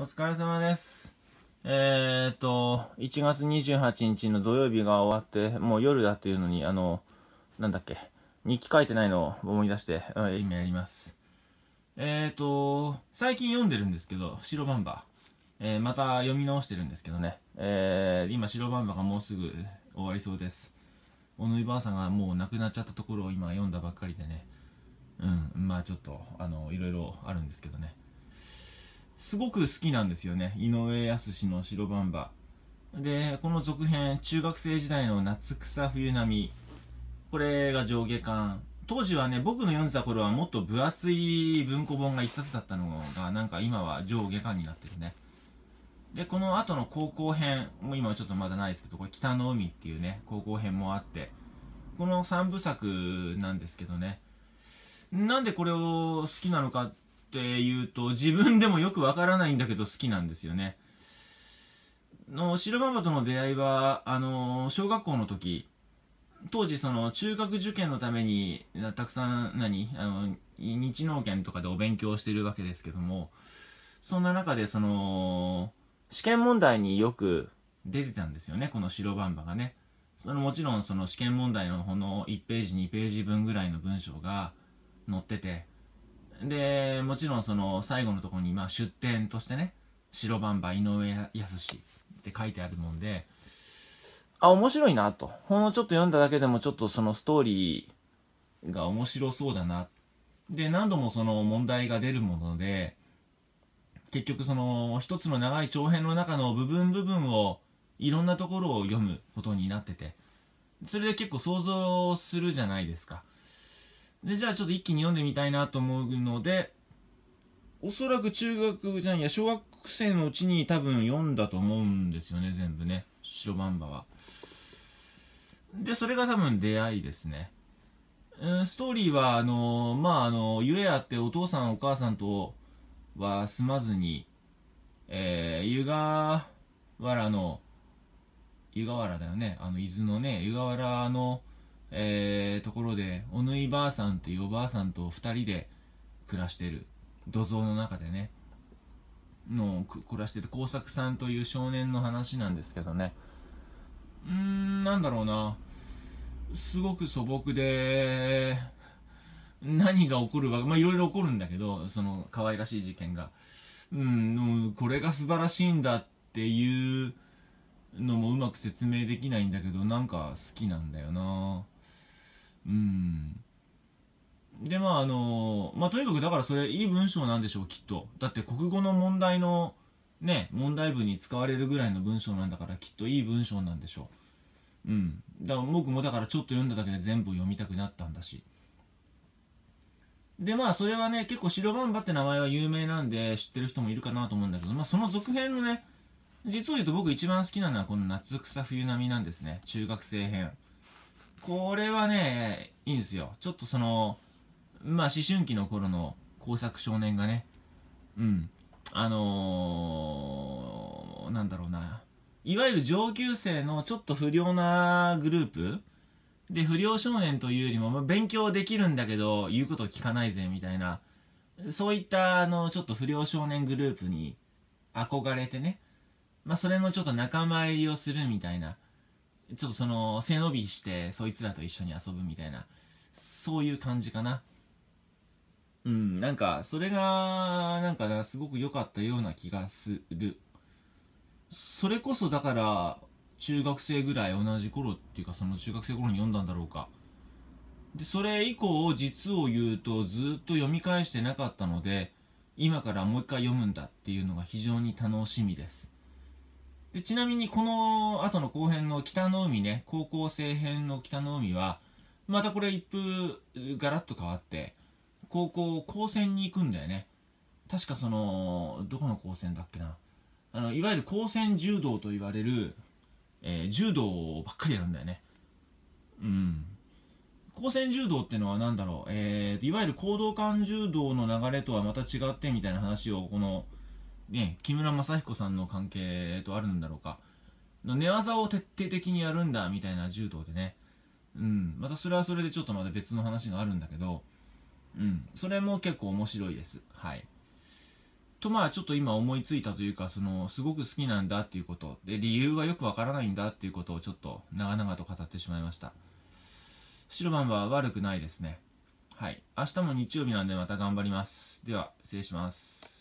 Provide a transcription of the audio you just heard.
お疲れ様です。えー、っと、1月28日の土曜日が終わって、もう夜だっていうのに、あの、なんだっけ、日記書いてないのを思い出して、うん、今やります。えー、っと、最近読んでるんですけど、白バンバえー、また読み直してるんですけどね。えー、今白バンバがもうすぐ終わりそうです。小野井ばあさんがもう亡くなっちゃったところを今読んだばっかりでね。うん、まあちょっと、あの、いろいろあるんですけどね。すごく好きなんですよね井上靖の白バンバでこの続編中学生時代の夏草冬波これが上下巻当時はね僕の読んでた頃はもっと分厚い文庫本が1冊だったのがなんか今は上下巻になってるねでこの後の高校編も今はちょっとまだないですけどこれ北の海っていうね高校編もあってこの3部作なんですけどねなんでこれを好きなのかって言うと、自分でもよくわからないんだけど好きなんですよね。の、白馬場との出会いは、あの、小学校の時、当時その中学受験のためにたくさん何あの日農研とかでお勉強してるわけですけどもそんな中でその試験問題によく出てたんですよねこの白バンバがねそのもちろんその試験問題のほの1ページ2ページ分ぐらいの文章が載っててで、もちろんその最後のところに、まあ出店としてね、白バンバ井上康って書いてあるもんで、あ、面白いなと。ほんのちょっと読んだだけでもちょっとそのストーリーが面白そうだな。で、何度もその問題が出るもので、結局その一つの長い長編の中の部分部分をいろんなところを読むことになってて、それで結構想像するじゃないですか。で、じゃあちょっと一気に読んでみたいなと思うので、おそらく中学じゃんいや、小学生のうちに多分読んだと思うんですよね、全部ね。ショバンバは。で、それが多分出会いですね。うん、ストーリーは、あのー、まあ、あのゆえあってお父さんお母さんとは住まずに、えー、湯河原の、湯河原だよね、あの、伊豆のね、湯河原の、えー、ところでおぬいばあさんというおばあさんと2人で暮らしてる土蔵の中でねの暮らしてる耕作さんという少年の話なんですけどねうーんなんだろうなすごく素朴で何が起こるかまあいろいろ起こるんだけどその可愛らしい事件がうんこれが素晴らしいんだっていうのもうまく説明できないんだけどなんか好きなんだよなうんでまああのまあとにかくだからそれいい文章なんでしょうきっとだって国語の問題のね問題文に使われるぐらいの文章なんだからきっといい文章なんでしょううんだから僕もだからちょっと読んだだけで全部読みたくなったんだしでまあそれはね結構白バンバって名前は有名なんで知ってる人もいるかなと思うんだけどまあその続編のね実を言うと僕一番好きなのはこの夏草冬並みなんですね中学生編これはね、いいんですよ。ちょっとその、まあ、思春期の頃の工作少年がね、うん、あのー、なんだろうな、いわゆる上級生のちょっと不良なグループで、不良少年というよりも、まあ、勉強できるんだけど、言うこと聞かないぜ、みたいな、そういった、あの、ちょっと不良少年グループに憧れてね、まあ、それのちょっと仲間入りをするみたいな、ちょっとその背伸びしてそいつらと一緒に遊ぶみたいなそういう感じかなうんなんかそれがなんかすごく良かったような気がするそれこそだから中学生ぐらい同じ頃っていうかその中学生頃に読んだんだろうかでそれ以降実を言うとずっと読み返してなかったので今からもう一回読むんだっていうのが非常に楽しみですでちなみにこの後の後編の北の海ね高校生編の北の海はまたこれ一風ガラッと変わって高校高専に行くんだよね確かそのどこの高専だっけなあのいわゆる高専柔道と言われる、えー、柔道ばっかりやるんだよねうん高専柔道ってのは何だろう、えー、いわゆる行動感柔道の流れとはまた違ってみたいな話をこの「ね、木村雅彦さんの関係とあるんだろうかの寝技を徹底的にやるんだみたいな柔道でね、うん、またそれはそれでちょっとまた別の話があるんだけど、うん、それも結構面白いです。はい。とまあちょっと今思いついたというか、その、すごく好きなんだっていうこと、で、理由がよくわからないんだっていうことをちょっと長々と語ってしまいました。白番は悪くないですね。はい。明日も日曜日なんでまた頑張ります。では、失礼します。